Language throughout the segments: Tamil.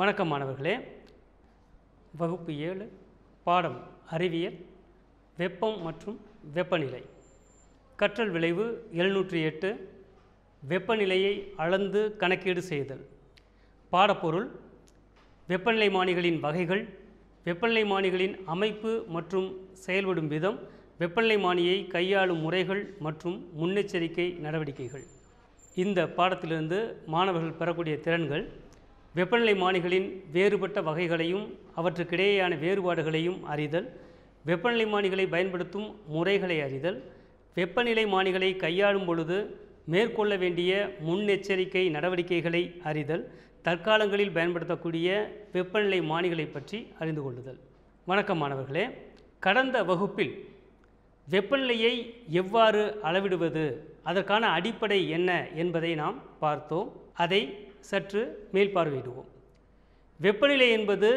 வணக்கம் மாணவர்களே வகுப்பு ஏழு பாடம் அறிவியல் வெப்பம் மற்றும் வெப்பநிலை கற்றல் விளைவு எழுநூற்றி எட்டு வெப்பநிலையை அளந்து கணக்கீடு செய்தல் பாடப்பொருள் வெப்பநிலை மானிகளின் வகைகள் வெப்பநிலை மானிகளின் அமைப்பு மற்றும் செயல்படும் விதம் வெப்பநிலை மானியை கையாளும் முறைகள் மற்றும் முன்னெச்சரிக்கை நடவடிக்கைகள் இந்த பாடத்திலிருந்து மாணவர்கள் பெறக்கூடிய திறன்கள் வெப்பநிலை மானிகளின் வேறுபட்ட வகைகளையும் அவற்றுக்கிடையேயான வேறுபாடுகளையும் அறிதல் வெப்பநிலை மானிகளை பயன்படுத்தும் முறைகளை அறிதல் வெப்பநிலை மானிகளை கையாளும் பொழுது மேற்கொள்ள வேண்டிய முன்னெச்சரிக்கை நடவடிக்கைகளை அறிதல் தற்காலங்களில் பயன்படுத்தக்கூடிய வெப்பநிலை மானிகளை பற்றி அறிந்து கொள்ளுதல் வணக்கம் மாணவர்களே கடந்த வகுப்பில் வெப்பநிலையை எவ்வாறு அளவிடுவது அதற்கான அடிப்படை என்ன என்பதை நாம் பார்த்தோம் அதை சற்று மேல் பார்வையிடுவோம் வெப்பநிலை என்பது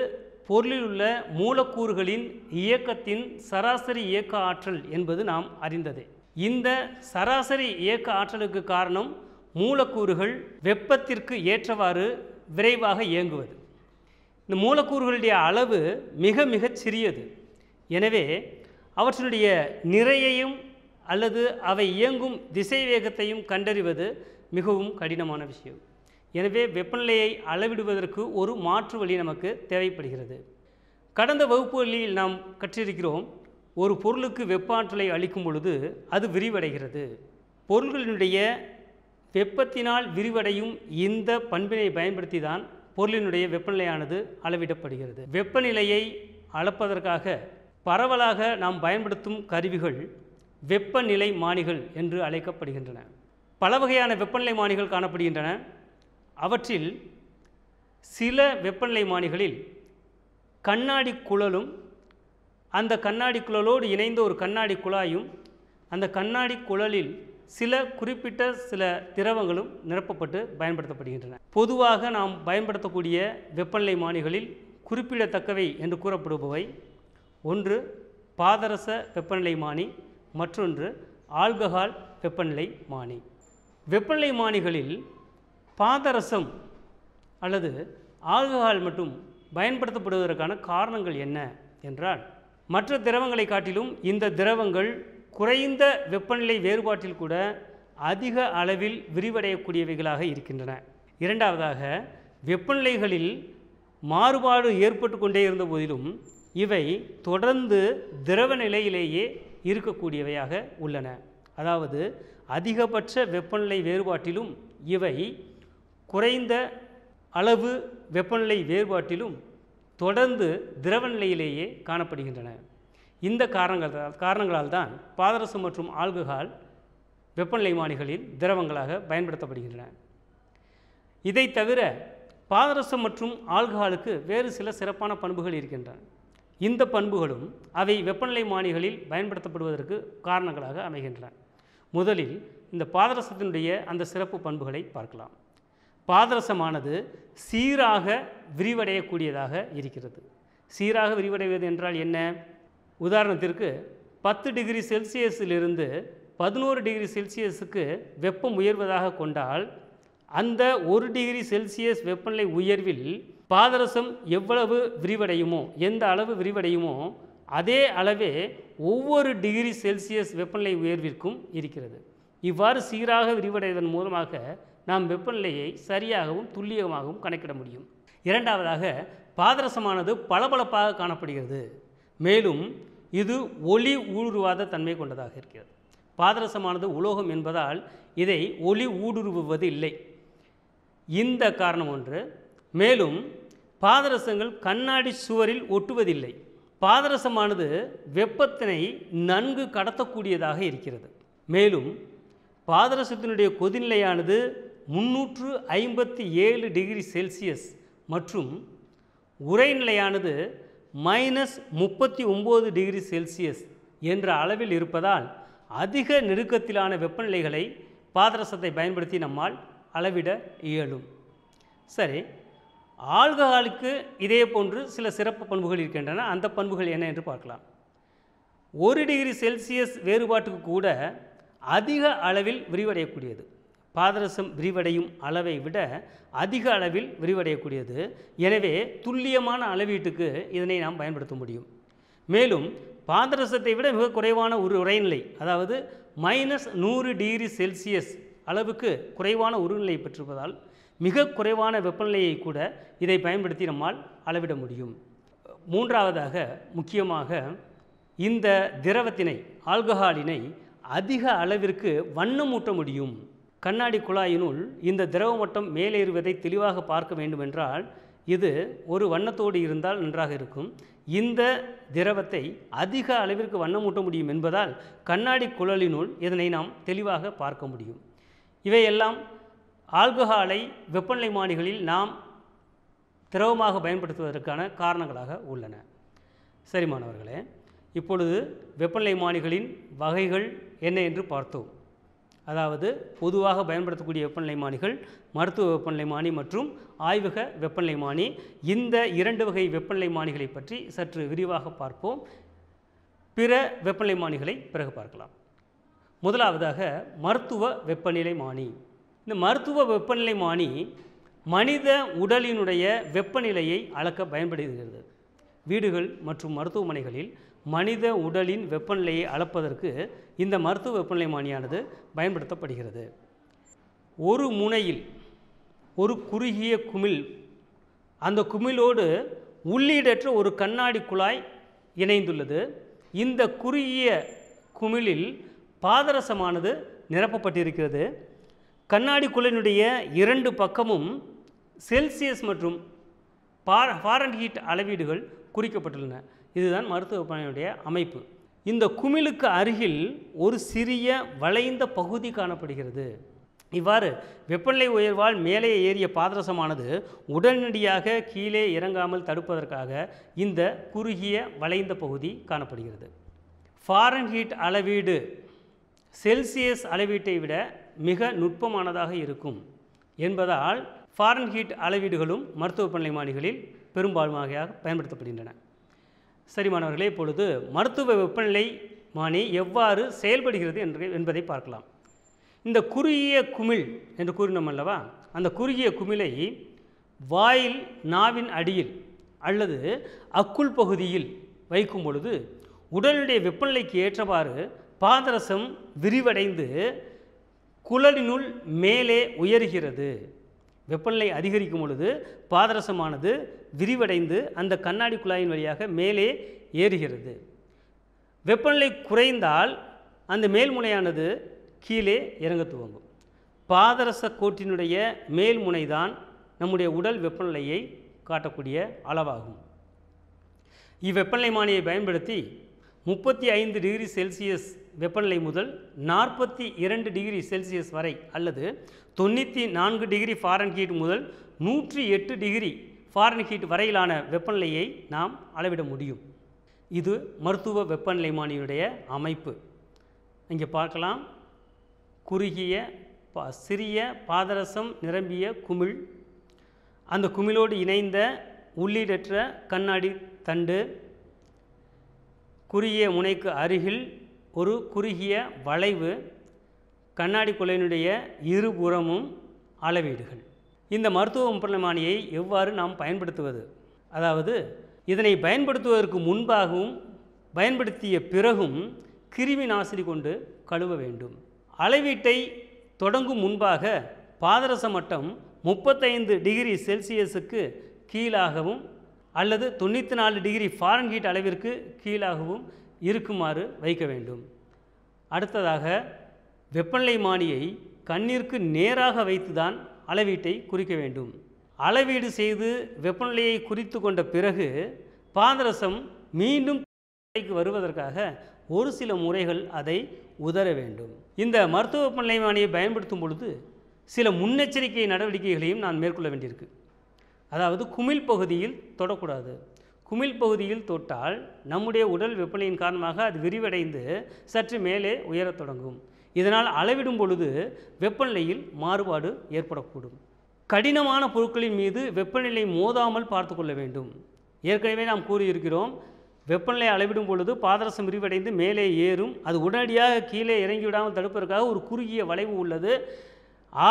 பொருளில் உள்ள மூலக்கூறுகளின் இயக்கத்தின் சராசரி இயக்க ஆற்றல் என்பது நாம் அறிந்ததே இந்த சராசரி இயக்க ஆற்றலுக்கு காரணம் மூலக்கூறுகள் வெப்பத்திற்கு ஏற்றவாறு விரைவாக இயங்குவது இந்த மூலக்கூறுகளுடைய அளவு மிக மிகச் சிறியது எனவே அவற்றினுடைய நிறையையும் அல்லது அவை இயங்கும் திசைவேகத்தையும் கண்டறிவது மிகவும் கடினமான விஷயம் எனவே வெப்பநிலையை அளவிடுவதற்கு ஒரு மாற்று வழி நமக்கு தேவைப்படுகிறது கடந்த வகுப்புகளில் நாம் கற்றிருக்கிறோம் ஒரு பொருளுக்கு வெப்ப ஆற்றலை அளிக்கும் பொழுது அது விரிவடைகிறது பொருள்களினுடைய வெப்பத்தினால் விரிவடையும் இந்த பண்பினை பயன்படுத்தி தான் பொருளினுடைய வெப்பநிலையானது அளவிடப்படுகிறது வெப்பநிலையை அளப்பதற்காக பரவலாக நாம் பயன்படுத்தும் கருவிகள் வெப்பநிலை மானிகள் என்று அழைக்கப்படுகின்றன பல வகையான வெப்பநிலை மானிகள் காணப்படுகின்றன அவற்றில் சில வெப்பநிலை மானிகளில் கண்ணாடி குழலும் அந்த கண்ணாடி குழலோடு இணைந்த ஒரு கண்ணாடி குழாயும் அந்த கண்ணாடி குழலில் சில குறிப்பிட்ட சில திரவங்களும் நிரப்பப்பட்டு பயன்படுத்தப்படுகின்றன பொதுவாக நாம் பயன்படுத்தக்கூடிய வெப்பநிலை மானிகளில் குறிப்பிடத்தக்கவை என்று கூறப்படுபவை ஒன்று பாதரச வெப்பநிலை மானி மற்றொன்று ஆல்கஹால் வெப்பநிலை மானி வெப்பநிலை மானிகளில் பாதரசம் அல்லது ஆல்கஹால் மட்டும் பயன்படுத்தப்படுவதற்கான காரணங்கள் என்ன என்றால் மற்ற திரவங்களை காட்டிலும் இந்த திரவங்கள் குறைந்த வெப்பநிலை வேறுபாட்டில் கூட அதிக அளவில் விரிவடையக்கூடியவைகளாக இருக்கின்றன இரண்டாவதாக வெப்பநிலைகளில் மாறுபாடு ஏற்பட்டு கொண்டே இருந்த போதிலும் இவை தொடர்ந்து திரவ நிலையிலேயே இருக்கக்கூடியவையாக உள்ளன அதாவது அதிகபட்ச வெப்பநிலை வேறுபாட்டிலும் இவை குறைந்த அளவு வெப்பநிலை வேறுபாட்டிலும் தொடர்ந்து திரவ நிலையிலேயே காணப்படுகின்றன இந்த காரணங்களால் காரணங்களால் தான் பாதரசம் மற்றும் ஆல்கஹால் வெப்பநிலை மாணிகளில் திரவங்களாக பயன்படுத்தப்படுகின்றன இதை தவிர பாதரசம் மற்றும் ஆல்கஹாலுக்கு வேறு சில சிறப்பான பண்புகள் இருக்கின்றன இந்த பண்புகளும் அவை வெப்பநிலை மானிகளில் பயன்படுத்தப்படுவதற்கு காரணங்களாக அமைகின்றன முதலில் இந்த பாதரசத்தினுடைய அந்த சிறப்பு பண்புகளை பார்க்கலாம் பாதரசமானது சீராக விரிவடையக்கூடியதாக இருக்கிறது சீராக விரிவடைவது என்றால் என்ன உதாரணத்திற்கு பத்து டிகிரி செல்சியஸிலிருந்து பதினோரு டிகிரி செல்சியஸுக்கு வெப்பம் உயர்வதாக கொண்டால் அந்த ஒரு டிகிரி செல்சியஸ் வெப்பநிலை உயர்வில் பாதரசம் எவ்வளவு விரிவடையுமோ எந்த அளவு விரிவடையுமோ அதே அளவே ஒவ்வொரு டிகிரி செல்சியஸ் வெப்பநிலை உயர்விற்கும் இருக்கிறது இவ்வாறு சீராக விரிவடைவதன் மூலமாக நாம் வெப்பநிலையை சரியாகவும் துல்லியமாகவும் கணக்கிட முடியும் இரண்டாவதாக பாதரசமானது பளபளப்பாக காணப்படுகிறது மேலும் இது ஒளி ஊடுருவாத தன்மை கொண்டதாக இருக்கிறது பாதரசமானது உலோகம் என்பதால் இதை ஒளி ஊடுருவது இல்லை இந்த காரணம் ஒன்று மேலும் பாதரசங்கள் கண்ணாடி சுவரில் ஒட்டுவதில்லை பாதரசமானது வெப்பத்தினை நன்கு கடத்தக்கூடியதாக இருக்கிறது மேலும் பாதரசத்தினுடைய கொதிநிலையானது முன்னூற்று ஐம்பத்தி ஏழு டிகிரி செல்சியஸ் மற்றும் உரைநிலையானது மைனஸ் முப்பத்தி ஒம்பது டிகிரி செல்சியஸ் என்ற அளவில் இருப்பதால் அதிக நெருக்கத்திலான வெப்பநிலைகளை பாதரசத்தை பயன்படுத்தி நம்மால் அளவிட இயலும் சரி ஆல்கஹாலுக்கு இதே போன்று சில சிறப்பு பண்புகள் இருக்கின்றன அந்த பண்புகள் என்ன என்று பார்க்கலாம் ஒரு டிகிரி செல்சியஸ் வேறுபாட்டுக்கு கூட அதிக அளவில் விரிவடையக்கூடியது பாதரசம் விரிவடையும் அளவை விட அதிக அளவில் விரிவடையக்கூடியது எனவே துல்லியமான அளவீட்டுக்கு இதனை நாம் பயன்படுத்த முடியும் மேலும் பாதரசத்தை விட மிக குறைவான ஒரு உரைநிலை அதாவது மைனஸ் நூறு டிகிரி செல்சியஸ் அளவுக்கு குறைவான உருநிலை பெற்றிருப்பதால் மிக குறைவான வெப்பநிலையை கூட இதை பயன்படுத்தி நம்மால் அளவிட முடியும் மூன்றாவதாக முக்கியமாக இந்த திரவத்தினை ஆல்கஹாலினை அதிக அளவிற்கு வண்ணமூட்ட முடியும் கண்ணாடி குழாயினுள் இந்த திரவ மட்டம் மேலேறுவதை தெளிவாக பார்க்க வேண்டுமென்றால் இது ஒரு வண்ணத்தோடு இருந்தால் நன்றாக இருக்கும் இந்த திரவத்தை அதிக அளவிற்கு வண்ணமூட்ட முடியும் என்பதால் கண்ணாடி குழலினுள் இதனை நாம் தெளிவாக பார்க்க முடியும் இவையெல்லாம் ஆல்கஹாலை வெப்பநிலை மானிகளில் நாம் திரவமாக பயன்படுத்துவதற்கான காரணங்களாக உள்ளன சரி மாணவர்களே இப்பொழுது வெப்பநிலை மானிகளின் வகைகள் என்ன என்று பார்த்தோம் அதாவது பொதுவாக பயன்படுத்தக்கூடிய வெப்பநிலை மானிகள் மருத்துவ வெப்பநிலை மானி மற்றும் ஆய்வக வெப்பநிலை மானி இந்த இரண்டு வகை வெப்பநிலை பற்றி சற்று விரிவாக பார்ப்போம் பிற வெப்பநிலை மானிகளை பிறகு பார்க்கலாம் முதலாவதாக மருத்துவ வெப்பநிலை மானி இந்த மருத்துவ வெப்பநிலை மானி மனித உடலினுடைய வெப்பநிலையை அளக்க பயன்படுகிறது வீடுகள் மற்றும் மருத்துவமனைகளில் மனித உடலின் வெப்பநிலையை அளப்பதற்கு இந்த மருத்துவ வெப்பநிலை மானியானது பயன்படுத்தப்படுகிறது ஒரு முனையில் ஒரு குறுகிய குமிழ் அந்த குமிழோடு உள்ளீடற்ற ஒரு கண்ணாடி குழாய் இணைந்துள்ளது இந்த குறுகிய குமிழில் பாதரசமானது நிரப்பப்பட்டிருக்கிறது கண்ணாடி குழலினுடைய இரண்டு பக்கமும் செல்சியஸ் மற்றும் பார் ஃபாரன்ஹீட் அளவீடுகள் குறிக்கப்பட்டுள்ளன இதுதான் மருத்துவ விற்பனையினுடைய அமைப்பு இந்த குமிழுக்கு அருகில் ஒரு சிறிய வளைந்த பகுதி காணப்படுகிறது இவ்வாறு வெப்பநிலை உயர்வால் மேலே ஏறிய பாதரசமானது உடனடியாக கீழே இறங்காமல் தடுப்பதற்காக இந்த குறுகிய வளைந்த பகுதி காணப்படுகிறது ஃபாரன்ஹீட் அளவீடு செல்சியஸ் அளவீட்டை விட மிக நுட்பமானதாக இருக்கும் என்பதால் ஃபாரன்ஹீட் அளவீடுகளும் மருத்துவ பணிமானிகளில் பெரும்பான்மையாக பயன்படுத்தப்படுகின்றன சரி மாணவர்களே இப்பொழுது மருத்துவ வெப்பநிலை மானி எவ்வாறு செயல்படுகிறது என்று என்பதை பார்க்கலாம் இந்த குறுகிய குமிழ் என்று கூறினோம் அல்லவா அந்த குறுகிய குமிழை வாயில் நாவின் அடியில் அல்லது அக்குள் பகுதியில் வைக்கும் பொழுது உடலுடைய வெப்பநிலைக்கு ஏற்றவாறு பாதரசம் விரிவடைந்து குழலினுள் மேலே உயர்கிறது வெப்பநிலை அதிகரிக்கும் பொழுது பாதரசமானது விரிவடைந்து அந்த கண்ணாடி குழாயின் வழியாக மேலே ஏறுகிறது வெப்பநிலை குறைந்தால் அந்த மேல்முனையானது கீழே இறங்க துவங்கும் பாதரச கோட்டினுடைய மேல்முனை தான் நம்முடைய உடல் வெப்பநிலையை காட்டக்கூடிய அளவாகும் இவ்வெப்பநிலை மானியை பயன்படுத்தி முப்பத்தி ஐந்து டிகிரி செல்சியஸ் வெப்பநிலை முதல் நாற்பத்தி இரண்டு டிகிரி செல்சியஸ் வரை அல்லது தொண்ணூற்றி நான்கு டிகிரி ஃபாரன்ஹீட் முதல் நூற்றி எட்டு டிகிரி ஃபாரன்ஹீட் வரையிலான வெப்பநிலையை நாம் அளவிட முடியும் இது மருத்துவ வெப்பநிலைமானியுடைய அமைப்பு இங்கே பார்க்கலாம் குறுகிய பா சிறிய பாதரசம் நிரம்பிய குமிழ் அந்த குமிழோடு இணைந்த உள்ளீடற்ற கண்ணாடி தண்டு குறுகிய முனைக்கு அருகில் ஒரு குறுகிய வளைவு கண்ணாடி குலையினுடைய இருபுறமும் அளவீடுகள் இந்த மருத்துவ முப்பலமானியை எவ்வாறு நாம் பயன்படுத்துவது அதாவது இதனை பயன்படுத்துவதற்கு முன்பாகவும் பயன்படுத்திய பிறகும் கிருமி நாசினி கொண்டு கழுவ வேண்டும் அளவீட்டை தொடங்கும் முன்பாக பாதரச மட்டம் முப்பத்தைந்து டிகிரி செல்சியஸுக்கு கீழாகவும் அல்லது தொண்ணூற்றி நாலு டிகிரி ஃபாரன்ஹீட் அளவிற்கு கீழாகவும் இருக்குமாறு வைக்க வேண்டும் அடுத்ததாக வெப்பநிலை மானியை கண்ணிற்கு நேராக வைத்துதான் அளவீட்டை குறிக்க வேண்டும் அளவீடு செய்து வெப்பநிலையை குறித்து கொண்ட பிறகு பாதரசம் மீண்டும் கடைக்கு வருவதற்காக ஒரு சில முறைகள் அதை உதர வேண்டும் இந்த மருத்துவ வெப்பநிலை மானியை பயன்படுத்தும் பொழுது சில முன்னெச்சரிக்கை நடவடிக்கைகளையும் நான் மேற்கொள்ள வேண்டியிருக்கு அதாவது குமிழ் பகுதியில் தொடக்கூடாது குமிழ் பகுதியில் தொட்டால் நம்முடைய உடல் வெப்பநிலையின் காரணமாக அது விரிவடைந்து சற்று மேலே உயரத் தொடங்கும் இதனால் அளவிடும் பொழுது வெப்பநிலையில் மாறுபாடு ஏற்படக்கூடும் கடினமான பொருட்களின் மீது வெப்பநிலை மோதாமல் பார்த்து கொள்ள வேண்டும் ஏற்கனவே நாம் கூறியிருக்கிறோம் வெப்பநிலை அளவிடும் பொழுது பாதரசம் விரிவடைந்து மேலே ஏறும் அது உடனடியாக கீழே இறங்கிவிடாமல் தடுப்பதற்காக ஒரு குறுகிய வளைவு உள்ளது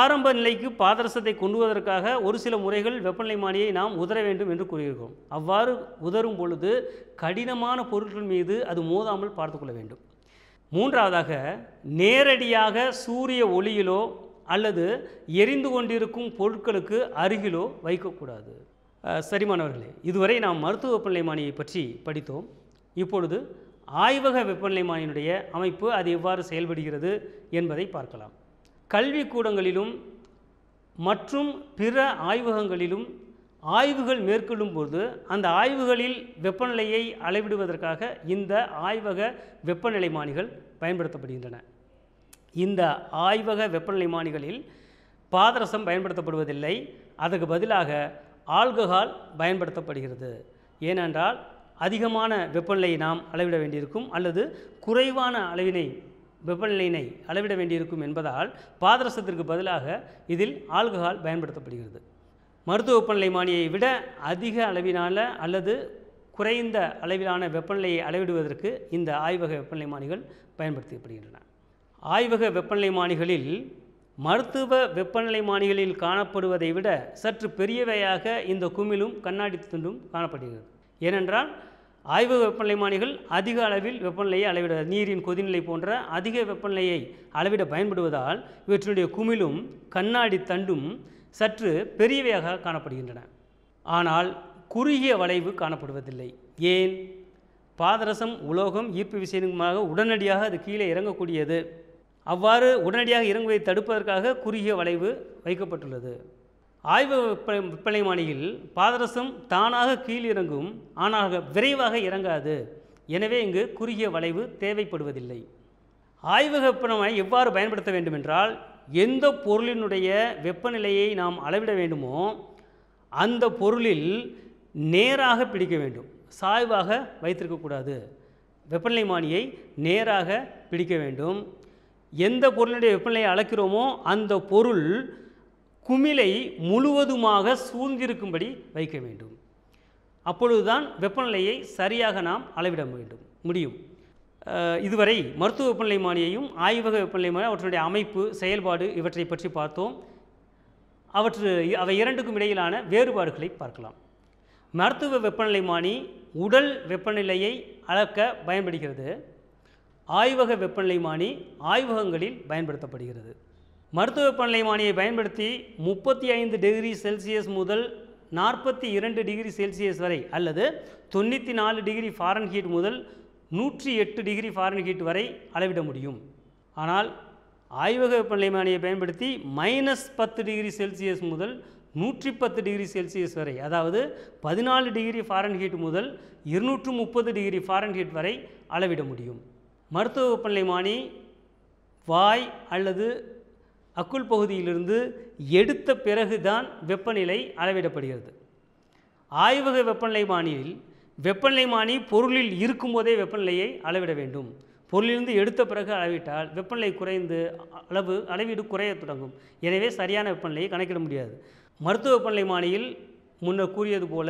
ஆரம்ப நிலைக்கு பாதரசத்தை கொண்டுவதற்காக ஒரு சில முறைகள் வெப்பநிலை மானியை நாம் உதற வேண்டும் என்று கூறியிருக்கிறோம் அவ்வாறு உதரும் பொழுது கடினமான பொருட்கள் மீது அது மோதாமல் பார்த்துக்கொள்ள வேண்டும் மூன்றாவதாக நேரடியாக சூரிய ஒளியிலோ அல்லது எரிந்து கொண்டிருக்கும் பொருட்களுக்கு அருகிலோ வைக்கக்கூடாது சரிமானவர்களே இதுவரை நாம் மருத்துவ வெப்பநிலை மானியை பற்றி படித்தோம் இப்பொழுது ஆய்வக வெப்பநிலை மானியினுடைய அமைப்பு அது எவ்வாறு செயல்படுகிறது என்பதை பார்க்கலாம் கல்விக்கூடங்களிலும் மற்றும் பிற ஆய்வகங்களிலும் ஆய்வுகள் மேற்கொள்ளும் போது அந்த ஆய்வுகளில் வெப்பநிலையை அளவிடுவதற்காக இந்த ஆய்வக வெப்பநிலைமானிகள் பயன்படுத்தப்படுகின்றன இந்த ஆய்வக வெப்பநிலைமானிகளில் பாதரசம் பயன்படுத்தப்படுவதில்லை அதற்கு பதிலாக ஆல்கஹால் பயன்படுத்தப்படுகிறது ஏனென்றால் அதிகமான வெப்பநிலையை நாம் அளவிட வேண்டியிருக்கும் அல்லது குறைவான அளவினை வெப்பநிலையினை அளவிட வேண்டியிருக்கும் என்பதால் பாதரசத்திற்கு பதிலாக இதில் ஆல்கஹால் பயன்படுத்தப்படுகிறது மருத்துவ வெப்பநிலை மானியை விட அதிக அளவிலான அல்லது குறைந்த அளவிலான வெப்பநிலையை அளவிடுவதற்கு இந்த ஆய்வக வெப்பநிலை மானிகள் பயன்படுத்தப்படுகின்றன ஆய்வக வெப்பநிலை மானிகளில் மருத்துவ வெப்பநிலை மானிகளில் காணப்படுவதை விட சற்று பெரியவையாக இந்த குமிழும் கண்ணாடி துண்டும் காணப்படுகிறது ஏனென்றால் ஆய்வக வெப்பநிலை மானிகள் அதிக அளவில் வெப்பநிலையை அளவிட நீரின் கொதிநிலை போன்ற அதிக வெப்பநிலையை அளவிட பயன்படுவதால் இவற்றினுடைய குமிழும் கண்ணாடி தண்டும் சற்று பெரியவையாக காணப்படுகின்றன ஆனால் குறுகிய வளைவு காணப்படுவதில்லை ஏன் பாதரசம் உலோகம் ஈர்ப்பு விசையுமாக உடனடியாக அது கீழே இறங்கக்கூடியது அவ்வாறு உடனடியாக இறங்குவதை தடுப்பதற்காக குறுகிய வளைவு வைக்கப்பட்டுள்ளது ஆய்வு விற்பனைமானியில் பாதரசம் தானாக கீழிறங்கும் ஆனால் விரைவாக இறங்காது எனவே இங்கு குறுகிய வளைவு தேவைப்படுவதில்லை ஆய்வக விற்பனை எவ்வாறு பயன்படுத்த வேண்டுமென்றால் எந்த பொருளினுடைய வெப்பநிலையை நாம் அளவிட வேண்டுமோ அந்த பொருளில் நேராக பிடிக்க வேண்டும் சாய்வாக வைத்திருக்கக்கூடாது வெப்பநிலை மானியை நேராக பிடிக்க வேண்டும் எந்த பொருளினுடைய வெப்பநிலையை அளக்கிறோமோ அந்த பொருள் குமிழை முழுவதுமாக சூழ்ந்திருக்கும்படி வைக்க வேண்டும் அப்பொழுதுதான் வெப்பநிலையை சரியாக நாம் அளவிட வேண்டும் முடியும் இதுவரை மருத்துவ வெப்பநிலை மானியையும் ஆய்வக வெப்பநிலை மானியம் அவற்றுடைய அமைப்பு செயல்பாடு இவற்றை பற்றி பார்த்தோம் அவற்று அவை இரண்டுக்கும் இடையிலான வேறுபாடுகளை பார்க்கலாம் மருத்துவ வெப்பநிலை மானி உடல் வெப்பநிலையை அளக்க பயன்படுகிறது ஆய்வக வெப்பநிலை மானி ஆய்வகங்களில் பயன்படுத்தப்படுகிறது மருத்துவ வெப்பநிலை மானியை பயன்படுத்தி முப்பத்தி ஐந்து டிகிரி செல்சியஸ் முதல் நாற்பத்தி இரண்டு டிகிரி செல்சியஸ் வரை அல்லது தொண்ணூற்றி நாலு டிகிரி ஃபாரன்ஹீட் முதல் நூற்றி எட்டு டிகிரி ஃபாரன்ஹீட் வரை அளவிட முடியும் ஆனால் ஆய்வக வெப்பநிலைமானியை பயன்படுத்தி மைனஸ் பத்து டிகிரி செல்சியஸ் முதல் நூற்றி பத்து டிகிரி செல்சியஸ் வரை அதாவது பதினாலு டிகிரி ஃபாரன்ஹீட் முதல் இருநூற்று முப்பது டிகிரி ஃபாரன்ஹீட் வரை அளவிட முடியும் மருத்துவ வெப்பநிலைமானி வாய் அல்லது அக்குள் பகுதியிலிருந்து எடுத்த பிறகுதான் வெப்பநிலை அளவிடப்படுகிறது ஆய்வக வெப்பநிலைமானியில் வெப்பநிலைமானி பொருளில் இருக்கும்போதே வெப்பநிலையை அளவிட வேண்டும் பொருளிலிருந்து எடுத்த பிறகு அளவிட்டால் வெப்பநிலை குறைந்து அளவு அளவீடு குறைய தொடங்கும் எனவே சரியான வெப்பநிலையை கணக்கிட முடியாது மருத்துவ வெப்பநிலை மானியில் முன்னர் கூறியது போல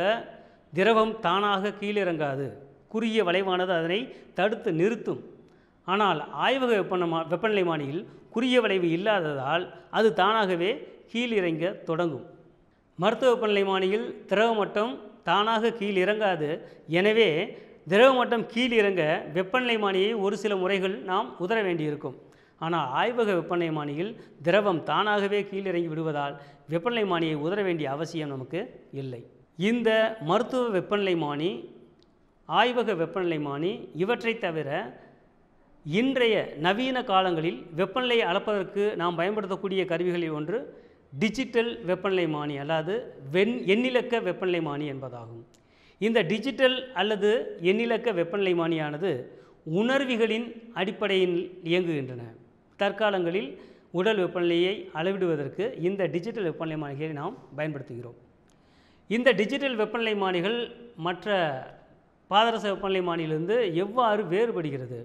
திரவம் தானாக கீழிறங்காது குறுகிய வளைவானது அதனை தடுத்து நிறுத்தும் ஆனால் ஆய்வக வெப்பன வெப்பநிலை மானியில் குறுகிய வளைவு இல்லாததால் அது தானாகவே கீழிறங்க தொடங்கும் மருத்துவ வெப்பநிலை மானியில் திரவ மட்டம் தானாக கீழ் இறங்காது எனவே திரவ மட்டம் கீழ் இறங்க வெப்பநிலை மானியை ஒரு சில முறைகள் நாம் உதர வேண்டியிருக்கும் ஆனால் ஆய்வக வெப்பநிலை மானியில் திரவம் தானாகவே கீழிறங்கி விடுவதால் வெப்பநிலை மானியை உதர வேண்டிய அவசியம் நமக்கு இல்லை இந்த மருத்துவ வெப்பநிலை மானி ஆய்வக வெப்பநிலை மானி இவற்றை தவிர இன்றைய நவீன காலங்களில் வெப்பநிலையை அளப்பதற்கு நாம் பயன்படுத்தக்கூடிய கருவிகளில் ஒன்று டிஜிட்டல் வெப்பநிலை மானி அல்லாது வெண் எண்ணிலக்க வெப்பநிலை மானி என்பதாகும் இந்த டிஜிட்டல் அல்லது எண்ணிலக்க வெப்பநிலை மானியானது உணர்விகளின் அடிப்படையில் இயங்குகின்றன தற்காலங்களில் உடல் வெப்பநிலையை அளவிடுவதற்கு இந்த டிஜிட்டல் வெப்பநிலை மானிகளை நாம் பயன்படுத்துகிறோம் இந்த டிஜிட்டல் வெப்பநிலை மானிகள் மற்ற பாதரச வெப்பநிலை மானியிலிருந்து எவ்வாறு வேறுபடுகிறது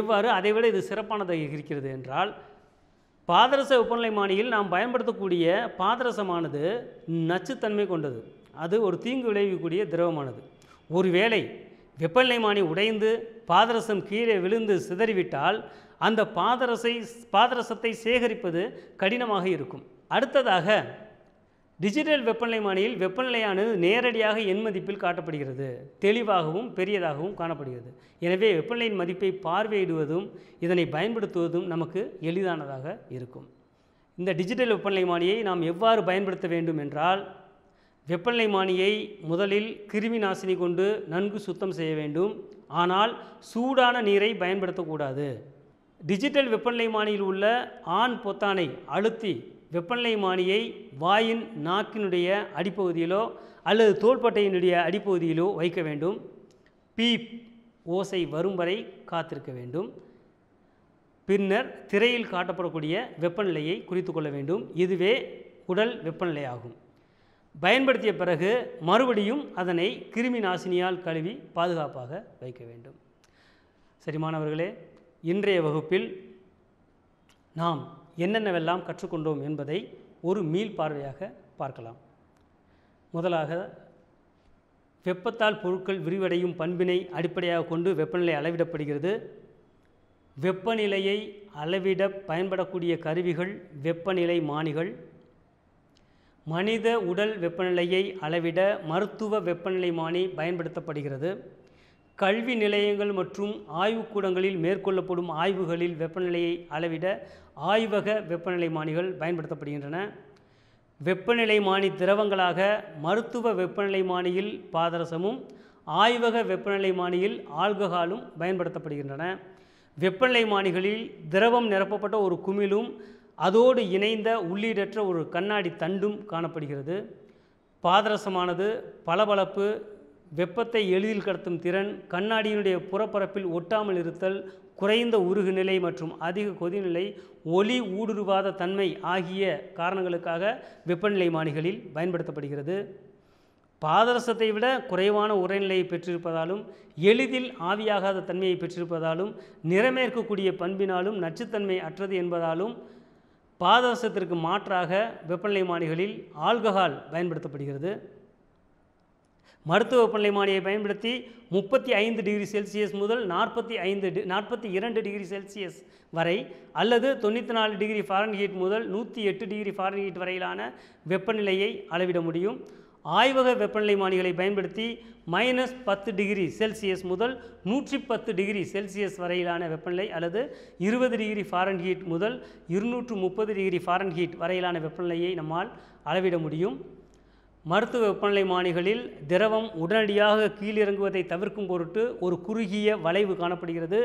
எவ்வாறு அதைவிட இது சிறப்பானதாக இருக்கிறது என்றால் பாதரச மானியில் நாம் பயன்படுத்தக்கூடிய பாதரசமானது நச்சுத்தன்மை கொண்டது அது ஒரு தீங்கு விளைவிக்கூடிய திரவமானது ஒருவேளை மானி உடைந்து பாதரசம் கீழே விழுந்து சிதறிவிட்டால் அந்த பாதரசை பாதரசத்தை சேகரிப்பது கடினமாக இருக்கும் அடுத்ததாக டிஜிட்டல் வெப்பநிலைமானியில் வெப்பநிலையானது நேரடியாக எண் மதிப்பில் காட்டப்படுகிறது தெளிவாகவும் பெரியதாகவும் காணப்படுகிறது எனவே வெப்பநிலையின் மதிப்பை பார்வையிடுவதும் இதனை பயன்படுத்துவதும் நமக்கு எளிதானதாக இருக்கும் இந்த டிஜிட்டல் வெப்பநிலைமானியை நாம் எவ்வாறு பயன்படுத்த வேண்டும் என்றால் வெப்பநிலை மானியை முதலில் கிருமி நாசினி கொண்டு நன்கு சுத்தம் செய்ய வேண்டும் ஆனால் சூடான நீரை பயன்படுத்தக்கூடாது டிஜிட்டல் வெப்பநிலை மானியில் உள்ள ஆண் பொத்தானை அழுத்தி வெப்பநிலை மானியை வாயின் நாக்கினுடைய அடிப்பகுதியிலோ அல்லது தோள்பட்டையினுடைய அடிப்பகுதியிலோ வைக்க வேண்டும் பீப் ஓசை வரும் வரை காத்திருக்க வேண்டும் பின்னர் திரையில் காட்டப்படக்கூடிய வெப்பநிலையை குறித்து கொள்ள வேண்டும் இதுவே உடல் வெப்பநிலையாகும் பயன்படுத்திய பிறகு மறுபடியும் அதனை கிருமி நாசினியால் கழுவி பாதுகாப்பாக வைக்க வேண்டும் சரி மாணவர்களே இன்றைய வகுப்பில் நாம் என்னென்னவெல்லாம் கற்றுக்கொண்டோம் என்பதை ஒரு மீள் பார்வையாக பார்க்கலாம் முதலாக வெப்பத்தால் பொருட்கள் விரிவடையும் பண்பினை அடிப்படையாக கொண்டு வெப்பநிலை அளவிடப்படுகிறது வெப்பநிலையை அளவிட பயன்படக்கூடிய கருவிகள் வெப்பநிலை மானிகள் மனித உடல் வெப்பநிலையை அளவிட மருத்துவ வெப்பநிலை மானி பயன்படுத்தப்படுகிறது கல்வி நிலையங்கள் மற்றும் ஆய்வுக்கூடங்களில் மேற்கொள்ளப்படும் ஆய்வுகளில் வெப்பநிலையை அளவிட ஆய்வக வெப்பநிலை மானிகள் பயன்படுத்தப்படுகின்றன வெப்பநிலை மானி திரவங்களாக மருத்துவ வெப்பநிலை மானியில் பாதரசமும் ஆய்வக வெப்பநிலை மானியில் ஆல்கஹாலும் பயன்படுத்தப்படுகின்றன வெப்பநிலை மானிகளில் திரவம் நிரப்பப்பட்ட ஒரு குமிழும் அதோடு இணைந்த உள்ளீடற்ற ஒரு கண்ணாடி தண்டும் காணப்படுகிறது பாதரசமானது பளபளப்பு வெப்பத்தை எளிதில் கடத்தும் திறன் கண்ணாடியினுடைய புறப்பரப்பில் ஒட்டாமல் இருத்தல் குறைந்த உருகு நிலை மற்றும் அதிக கொதிநிலை ஒளி ஊடுருவாத தன்மை ஆகிய காரணங்களுக்காக வெப்பநிலை மானிகளில் பயன்படுத்தப்படுகிறது பாதரசத்தை விட குறைவான உரைநிலையை பெற்றிருப்பதாலும் எளிதில் ஆவியாகாத தன்மையை பெற்றிருப்பதாலும் நிறமேற்கக்கூடிய பண்பினாலும் நச்சுத்தன்மை அற்றது என்பதாலும் பாதரசத்திற்கு மாற்றாக வெப்பநிலை மானிகளில் ஆல்கஹால் பயன்படுத்தப்படுகிறது மருத்துவ வெப்பநிலைமானியை பயன்படுத்தி முப்பத்தி ஐந்து டிகிரி செல்சியஸ் முதல் நாற்பத்தி ஐந்து டி நாற்பத்தி இரண்டு டிகிரி செல்சியஸ் வரை அல்லது தொண்ணூற்றி நாலு டிகிரி ஃபாரன்ஹீட் முதல் நூற்றி எட்டு டிகிரி ஃபாரன்ஹீட் வரையிலான வெப்பநிலையை அளவிட முடியும் ஆய்வக வெப்பநிலை மானிகளை பயன்படுத்தி மைனஸ் பத்து டிகிரி செல்சியஸ் முதல் நூற்றி பத்து டிகிரி செல்சியஸ் வரையிலான வெப்பநிலை அல்லது இருபது டிகிரி ஃபாரன்ஹீட் முதல் இருநூற்று முப்பது டிகிரி ஃபாரன்ஹீட் வரையிலான வெப்பநிலையை நம்மால் அளவிட முடியும் மருத்துவ வெப்பநிலை மானிகளில் திரவம் உடனடியாக கீழிறங்குவதை தவிர்க்கும் பொருட்டு ஒரு குறுகிய வளைவு காணப்படுகிறது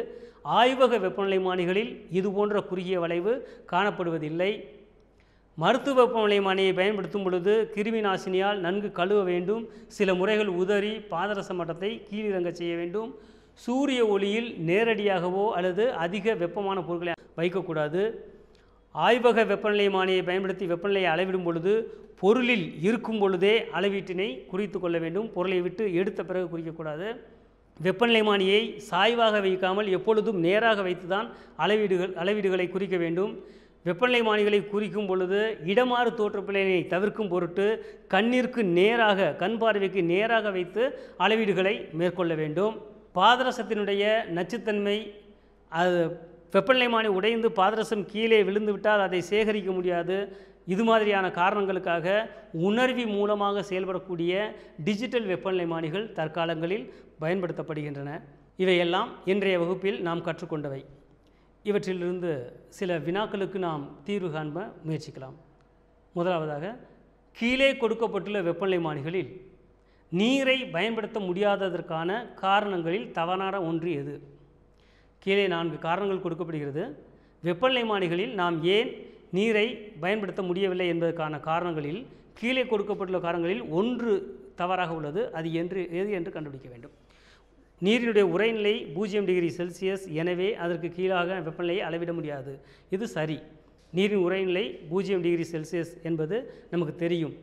ஆய்வக வெப்பநிலை மானிகளில் இதுபோன்ற குறுகிய வளைவு காணப்படுவதில்லை மருத்துவ வெப்பநிலை மானியை பயன்படுத்தும் பொழுது கிருமி நாசினியால் நன்கு கழுவ வேண்டும் சில முறைகள் உதறி பாதரச மட்டத்தை கீழிறங்க செய்ய வேண்டும் சூரிய ஒளியில் நேரடியாகவோ அல்லது அதிக வெப்பமான பொருட்களை வைக்கக்கூடாது ஆய்வக மானியை பயன்படுத்தி வெப்பநிலையை அளவிடும் பொழுது பொருளில் இருக்கும் பொழுதே அளவீட்டினை குறித்து கொள்ள வேண்டும் பொருளை விட்டு எடுத்த பிறகு குறிக்கக்கூடாது வெப்பநிலைமானியை சாய்வாக வைக்காமல் எப்பொழுதும் நேராக வைத்துதான் அளவீடுகள் அளவீடுகளை குறிக்க வேண்டும் வெப்பநிலை மானிகளை குறிக்கும் பொழுது இடமாறு தோற்றப்பிள்ளையினை தவிர்க்கும் பொருட்டு கண்ணிற்கு நேராக கண் பார்வைக்கு நேராக வைத்து அளவீடுகளை மேற்கொள்ள வேண்டும் பாதரசத்தினுடைய நச்சுத்தன்மை அது வெப்பநிலைமானி உடைந்து பாதரசம் கீழே விழுந்துவிட்டால் அதை சேகரிக்க முடியாது இது மாதிரியான காரணங்களுக்காக உணர்வி மூலமாக செயல்படக்கூடிய டிஜிட்டல் வெப்பநிலைமானிகள் தற்காலங்களில் பயன்படுத்தப்படுகின்றன இவையெல்லாம் இன்றைய வகுப்பில் நாம் கற்றுக்கொண்டவை இவற்றிலிருந்து சில வினாக்களுக்கு நாம் தீர்வு காண்ப முயற்சிக்கலாம் முதலாவதாக கீழே கொடுக்கப்பட்டுள்ள வெப்பநிலைமானிகளில் நீரை பயன்படுத்த முடியாததற்கான காரணங்களில் தவறான ஒன்று எது கீழே நான்கு காரணங்கள் கொடுக்கப்படுகிறது வெப்பநிலை நாம் ஏன் நீரை பயன்படுத்த முடியவில்லை என்பதற்கான காரணங்களில் கீழே கொடுக்கப்பட்டுள்ள காரணங்களில் ஒன்று தவறாக உள்ளது அது என்று எது என்று கண்டுபிடிக்க வேண்டும் நீரினுடைய உரைநிலை பூஜ்ஜியம் டிகிரி செல்சியஸ் எனவே அதற்கு கீழாக வெப்பநிலையை அளவிட முடியாது இது சரி நீரின் உரைநிலை பூஜ்ஜியம் டிகிரி செல்சியஸ் என்பது நமக்கு தெரியும்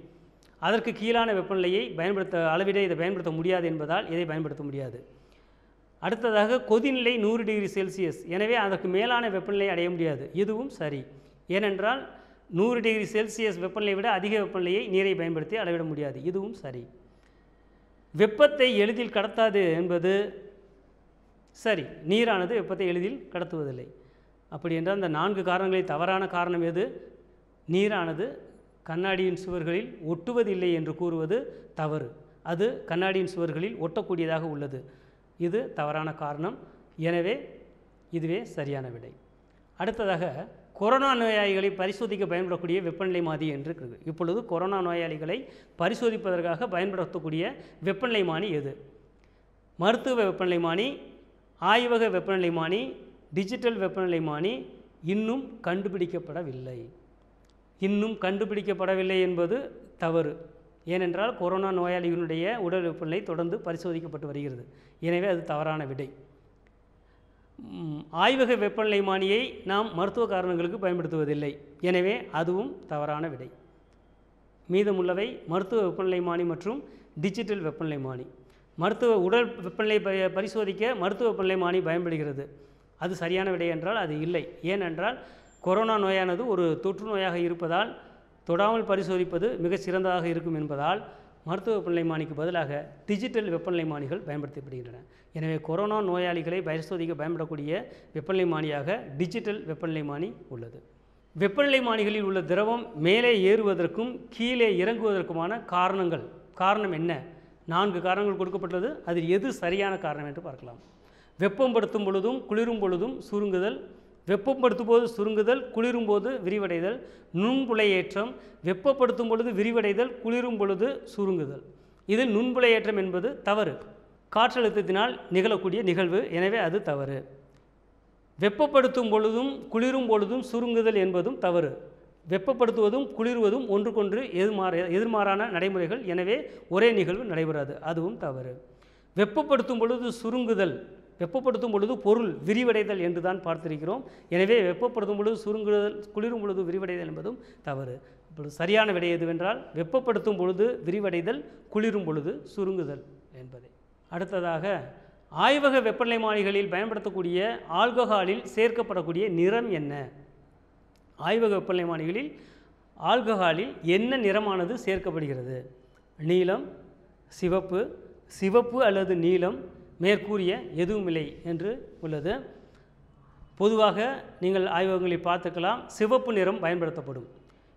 அதற்கு கீழான வெப்பநிலையை பயன்படுத்த அளவிட இதை பயன்படுத்த முடியாது என்பதால் இதை பயன்படுத்த முடியாது அடுத்ததாக கொதிநிலை நூறு டிகிரி செல்சியஸ் எனவே அதற்கு மேலான வெப்பநிலை அடைய முடியாது இதுவும் சரி ஏனென்றால் நூறு டிகிரி செல்சியஸ் வெப்பநிலையை விட அதிக வெப்பநிலையை நீரை பயன்படுத்தி அளவிட முடியாது இதுவும் சரி வெப்பத்தை எளிதில் கடத்தாது என்பது சரி நீரானது வெப்பத்தை எளிதில் கடத்துவதில்லை அப்படி என்றால் அந்த நான்கு காரணங்களை தவறான காரணம் எது நீரானது கண்ணாடியின் சுவர்களில் ஒட்டுவதில்லை என்று கூறுவது தவறு அது கண்ணாடியின் சுவர்களில் ஒட்டக்கூடியதாக உள்ளது இது தவறான காரணம் எனவே இதுவே சரியான விடை அடுத்ததாக கொரோனா நோயாளிகளை பரிசோதிக்க பயன்படக்கூடிய வெப்பநிலை மாதி என்று இருக்குது இப்பொழுது கொரோனா நோயாளிகளை பரிசோதிப்பதற்காக பயன்படுத்தக்கூடிய வெப்பநிலை மானி எது மருத்துவ வெப்பநிலை மானி ஆய்வக வெப்பநிலை மானி டிஜிட்டல் வெப்பநிலை மானி இன்னும் கண்டுபிடிக்கப்படவில்லை இன்னும் கண்டுபிடிக்கப்படவில்லை என்பது தவறு ஏனென்றால் கொரோனா நோயாளிகளுடைய உடல் வெப்பநிலை தொடர்ந்து பரிசோதிக்கப்பட்டு வருகிறது எனவே அது தவறான விடை ஆய்வக வெப்பநிலை மானியை நாம் மருத்துவ காரணங்களுக்கு பயன்படுத்துவதில்லை எனவே அதுவும் தவறான விடை மீதமுள்ளவை மருத்துவ வெப்பநிலை மானி மற்றும் டிஜிட்டல் வெப்பநிலை மானி மருத்துவ உடல் வெப்பநிலை பரிசோதிக்க மருத்துவ வெப்பநிலை மானி பயன்படுகிறது அது சரியான விடை என்றால் அது இல்லை ஏனென்றால் கொரோனா நோயானது ஒரு தொற்று நோயாக இருப்பதால் தொடாமல் பரிசோதிப்பது மிக சிறந்ததாக இருக்கும் என்பதால் மருத்துவ வெப்பநிலைமானிக்கு பதிலாக டிஜிட்டல் வெப்பநிலைமானிகள் பயன்படுத்தப்படுகின்றன எனவே கொரோனா நோயாளிகளை பரிசோதிக்க பயன்படக்கூடிய வெப்பநிலைமானியாக டிஜிட்டல் வெப்பநிலைமானி உள்ளது வெப்பநிலைமானிகளில் உள்ள திரவம் மேலே ஏறுவதற்கும் கீழே இறங்குவதற்குமான காரணங்கள் காரணம் என்ன நான்கு காரணங்கள் கொடுக்கப்பட்டுள்ளது அதில் எது சரியான காரணம் என்று பார்க்கலாம் படுத்தும் பொழுதும் குளிரும் பொழுதும் சுருங்குதல் வெப்பப்படுத்தும் போது சுருங்குதல் குளிரும் போது விரிவடைதல் நுண்புலையேற்றம் வெப்பப்படுத்தும் பொழுது விரிவடைதல் குளிரும் பொழுது சுருங்குதல் இது நுண்புலையேற்றம் என்பது தவறு காற்றழுத்தத்தினால் நிகழக்கூடிய நிகழ்வு எனவே அது தவறு வெப்பப்படுத்தும் பொழுதும் குளிரும் பொழுதும் சுருங்குதல் என்பதும் தவறு வெப்பப்படுத்துவதும் குளிர்வதும் ஒன்றுக்கொன்று எதிர்மாற எதிர்மாறான நடைமுறைகள் எனவே ஒரே நிகழ்வு நடைபெறாது அதுவும் தவறு வெப்பப்படுத்தும் பொழுது சுருங்குதல் வெப்பப்படுத்தும் பொழுது பொருள் விரிவடைதல் என்று தான் பார்த்திருக்கிறோம் எனவே வெப்பப்படுத்தும் பொழுது சுருங்குதல் குளிரும் பொழுது விரிவடைதல் என்பதும் தவறு சரியான விடை எதுவென்றால் வெப்பப்படுத்தும் பொழுது விரிவடைதல் குளிரும் பொழுது சுருங்குதல் என்பதே அடுத்ததாக ஆய்வக வெப்பநிலை மாளிகளில் பயன்படுத்தக்கூடிய ஆல்கஹாலில் சேர்க்கப்படக்கூடிய நிறம் என்ன ஆய்வக வெப்பநிலை மாளிகளில் ஆல்கஹாலில் என்ன நிறமானது சேர்க்கப்படுகிறது நீளம் சிவப்பு சிவப்பு அல்லது நீளம் மேற்கூறிய எதுவும் இல்லை என்று உள்ளது பொதுவாக நீங்கள் ஆய்வகங்களை பார்த்துக்கலாம் சிவப்பு நிறம் பயன்படுத்தப்படும்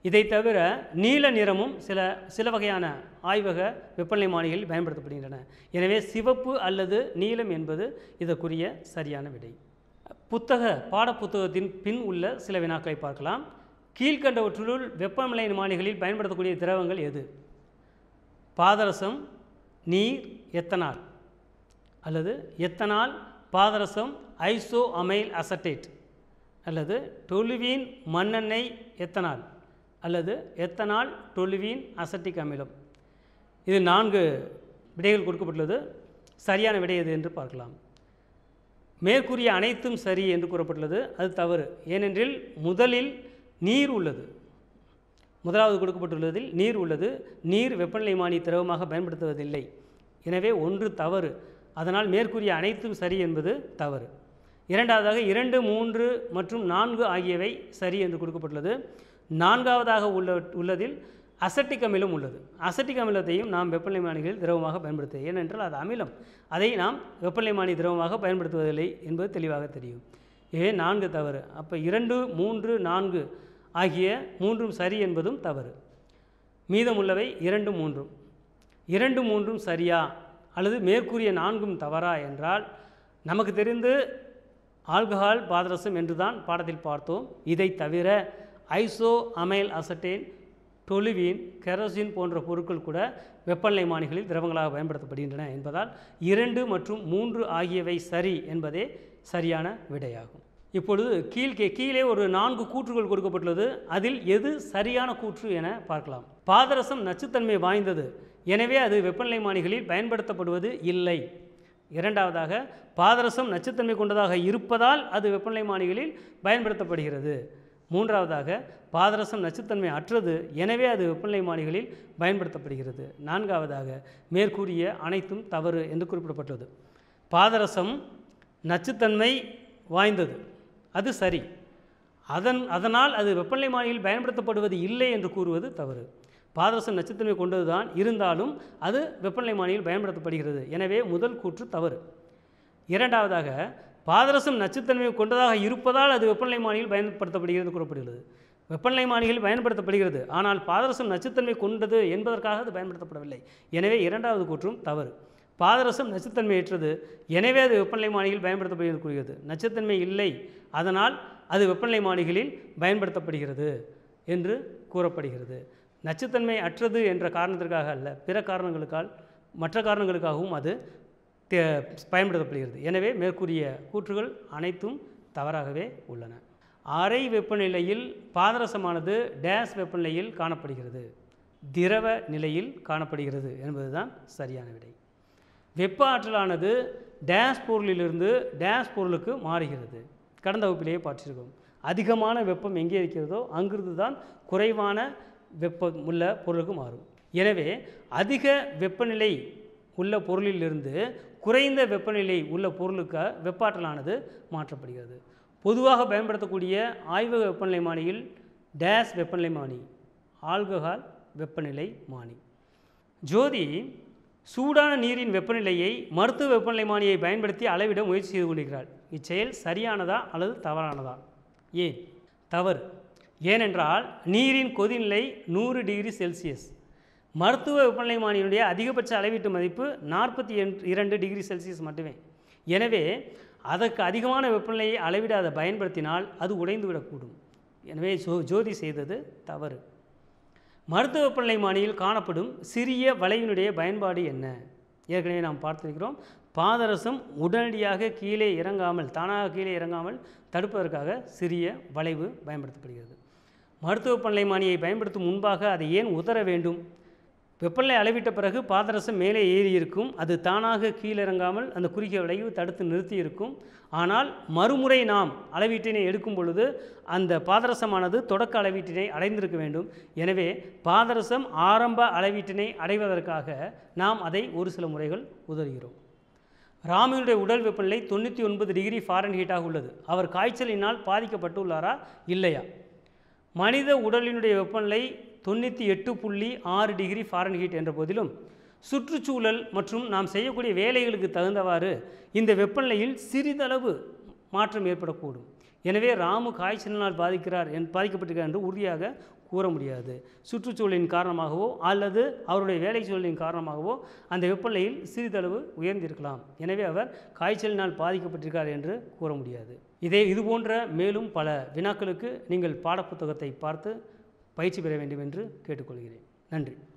இதை தவிர நீல நிறமும் சில சில வகையான ஆய்வக வெப்பநிலை மானிகளில் பயன்படுத்தப்படுகின்றன எனவே சிவப்பு அல்லது நீலம் என்பது இதற்குரிய சரியான விடை புத்தக பாடப்புத்தகத்தின் பின் உள்ள சில வினாக்களை பார்க்கலாம் கீழ்கண்டவற்றுள் வெப்பநிலை மானிகளில் பயன்படுத்தக்கூடிய திரவங்கள் எது பாதரசம் நீர் எத்தனால் அல்லது எத்தனால் பாதரசம் ஐசோ அமைல் அசட்டேட் அல்லது டொலுவீன் மண்ணெண்ணெய் எத்தனால் அல்லது எத்தனால் டொலுவீன் அசட்டிக் அமிலம் இது நான்கு விடைகள் கொடுக்கப்பட்டுள்ளது சரியான விடை எது என்று பார்க்கலாம் மேற்கூறிய அனைத்தும் சரி என்று கூறப்பட்டுள்ளது அது தவறு ஏனென்றில் முதலில் நீர் உள்ளது முதலாவது கொடுக்கப்பட்டுள்ளதில் நீர் உள்ளது நீர் வெப்பநிலை மானி திரவமாக பயன்படுத்துவதில்லை எனவே ஒன்று தவறு அதனால் மேற்கூறிய அனைத்தும் சரி என்பது தவறு இரண்டாவதாக இரண்டு மூன்று மற்றும் நான்கு ஆகியவை சரி என்று கொடுக்கப்பட்டுள்ளது நான்காவதாக உள்ள உள்ளதில் அசட்டிக் அமிலம் உள்ளது அசட்டிக் அமிலத்தையும் நாம் வெப்பநிலைமானிகளில் திரவமாக பயன்படுத்த ஏனென்றால் அது அமிலம் அதை நாம் வெப்பநிலைமானி திரவமாக பயன்படுத்துவதில்லை என்பது தெளிவாக தெரியும் இவை நான்கு தவறு அப்போ இரண்டு மூன்று நான்கு ஆகிய மூன்றும் சரி என்பதும் தவறு மீதமுள்ளவை இரண்டு மூன்றும் இரண்டு மூன்றும் சரியா அல்லது மேற்கூறிய நான்கும் தவறா என்றால் நமக்கு தெரிந்து ஆல்கஹால் பாதரசம் என்று தான் பாடத்தில் பார்த்தோம் இதை தவிர iso amyl acetate toluene kerosene போன்ற பொருட்கள் கூட வெப்பநிலை மானிகளில் திரவங்களாக பயன்படுத்தப்படுகின்றன என்பதால் இரண்டு மற்றும் மூன்று ஆகியவை சரி என்பதே சரியான விடையாகும் இப்பொழுது கீழ்கே கீழே ஒரு நான்கு கூற்றுகள் கொடுக்கப்பட்டுள்ளது அதில் எது சரியான கூற்று என பார்க்கலாம் பாதரசம் நச்சுத்தன்மை வாய்ந்தது எனவே அது வெப்பநிலை மானிகளில் பயன்படுத்தப்படுவது இல்லை இரண்டாவதாக பாதரசம் நச்சுத்தன்மை கொண்டதாக இருப்பதால் அது வெப்பநிலை மானிகளில் பயன்படுத்தப்படுகிறது மூன்றாவதாக பாதரசம் நச்சுத்தன்மை அற்றது எனவே அது வெப்பநிலை மானிகளில் பயன்படுத்தப்படுகிறது நான்காவதாக மேற்கூறிய அனைத்தும் தவறு என்று குறிப்பிடப்பட்டது பாதரசம் நச்சுத்தன்மை வாய்ந்தது அது சரி அதன் அதனால் அது வெப்பநிலை மானியில் பயன்படுத்தப்படுவது இல்லை என்று கூறுவது தவறு பாதரச நச்சுத்தன்மை கொண்டது தான் இருந்தாலும் அது வெப்பநிலை மானியில் பயன்படுத்தப்படுகிறது எனவே முதல் கூற்று தவறு இரண்டாவதாக பாதரசம் நச்சுத்தன்மை கொண்டதாக இருப்பதால் அது வெப்பநிலை மானியில் பயன்படுத்தப்படுகிறது கூறப்படுகிறது வெப்பநிலை மானியில் பயன்படுத்தப்படுகிறது ஆனால் பாதரசம் நச்சுத்தன்மை கொண்டது என்பதற்காக அது பயன்படுத்தப்படவில்லை எனவே இரண்டாவது கூற்றும் தவறு பாதரசம் நச்சுத்தன்மையற்றது எனவே அது வெப்பநிலை மானியில் பயன்படுத்தப்படுகிறது கூறுகிறது நச்சுத்தன்மை இல்லை அதனால் அது வெப்பநிலை மானிகளில் பயன்படுத்தப்படுகிறது என்று கூறப்படுகிறது நச்சுத்தன்மை அற்றது என்ற காரணத்திற்காக அல்ல பிற காரணங்களுக்கால் மற்ற காரணங்களுக்காகவும் அது தே பயன்படுத்தப்படுகிறது எனவே மேற்கூறிய கூற்றுகள் அனைத்தும் தவறாகவே உள்ளன அறை வெப்பநிலையில் பாதரசமானது டேஸ் வெப்பநிலையில் காணப்படுகிறது திரவ நிலையில் காணப்படுகிறது என்பதுதான் சரியான விடை வெப்ப ஆற்றலானது டேஸ் பொருளிலிருந்து டேஸ் பொருளுக்கு மாறுகிறது கடந்த வகுப்பிலேயே பார்த்துருக்கோம் அதிகமான வெப்பம் எங்கே இருக்கிறதோ அங்கிருந்து தான் குறைவான வெப்பம் உள்ள பொருளுக்கு மாறும் எனவே அதிக வெப்பநிலை உள்ள பொருளிலிருந்து குறைந்த வெப்பநிலை உள்ள பொருளுக்கு வெப்பாற்றலானது மாற்றப்படுகிறது பொதுவாக பயன்படுத்தக்கூடிய ஆய்வக வெப்பநிலை மானியில் டேஸ் வெப்பநிலை மானி ஆல்கஹால் வெப்பநிலை மானி ஜோதி சூடான நீரின் வெப்பநிலையை மருத்துவ வெப்பநிலை மானியை பயன்படுத்தி அளவிட முயற்சி செய்து கொண்டிருக்கிறாள் இச்செயல் சரியானதா அல்லது தவறானதா ஏன் தவறு ஏனென்றால் நீரின் கொதிநிலை நூறு டிகிரி செல்சியஸ் மருத்துவ வெப்பநிலைமானியினுடைய அதிகபட்ச அளவீட்டு மதிப்பு நாற்பத்தி இரண்டு டிகிரி செல்சியஸ் மட்டுமே எனவே அதற்கு அதிகமான வெப்பநிலையை அளவிட அதை பயன்படுத்தினால் அது உடைந்துவிடக்கூடும் எனவே ஜோ ஜோதி செய்தது தவறு மருத்துவ வெப்பநிலை மானியில் காணப்படும் சிறிய வளைவினுடைய பயன்பாடு என்ன ஏற்கனவே நாம் பார்த்திருக்கிறோம் பாதரசம் உடனடியாக கீழே இறங்காமல் தானாக கீழே இறங்காமல் தடுப்பதற்காக சிறிய வளைவு பயன்படுத்தப்படுகிறது மருத்துவ மானியை பயன்படுத்தும் முன்பாக அதை ஏன் உதற வேண்டும் வெப்பநிலை அளவிட்ட பிறகு பாதரசம் மேலே ஏறி இருக்கும் அது தானாக கீழிறங்காமல் அந்த குறுகிய விளைவு தடுத்து நிறுத்தி இருக்கும் ஆனால் மறுமுறை நாம் அளவீட்டினை எடுக்கும் பொழுது அந்த பாதரசமானது தொடக்க அளவீட்டினை அடைந்திருக்க வேண்டும் எனவே பாதரசம் ஆரம்ப அளவீட்டினை அடைவதற்காக நாம் அதை ஒரு சில முறைகள் உதவுகிறோம் ராமியுடைய உடல் வெப்பநிலை தொண்ணூற்றி ஒன்பது டிகிரி ஃபாரன்ஹீட்டாக உள்ளது அவர் காய்ச்சலினால் பாதிக்கப்பட்டு இல்லையா மனித உடலினுடைய வெப்பநிலை தொண்ணூற்றி எட்டு புள்ளி ஆறு டிகிரி ஃபாரன்ஹீட் என்ற போதிலும் சுற்றுச்சூழல் மற்றும் நாம் செய்யக்கூடிய வேலைகளுக்கு தகுந்தவாறு இந்த வெப்பநிலையில் சிறிதளவு மாற்றம் ஏற்படக்கூடும் எனவே ராமு காய்ச்சலினால் பாதிக்கிறார் என் பாதிக்கப்பட்டிருக்கிறார் என்று உறுதியாக கூற முடியாது சுற்றுச்சூழலின் காரணமாகவோ அல்லது அவருடைய வேலை சூழலின் காரணமாகவோ அந்த வெப்பநிலையில் சிறிதளவு உயர்ந்திருக்கலாம் எனவே அவர் காய்ச்சலினால் பாதிக்கப்பட்டிருக்கார் என்று கூற முடியாது இதே இதுபோன்ற மேலும் பல வினாக்களுக்கு நீங்கள் பாடப்புத்தகத்தை பார்த்து பயிற்சி பெற வேண்டும் என்று கேட்டுக்கொள்கிறேன் நன்றி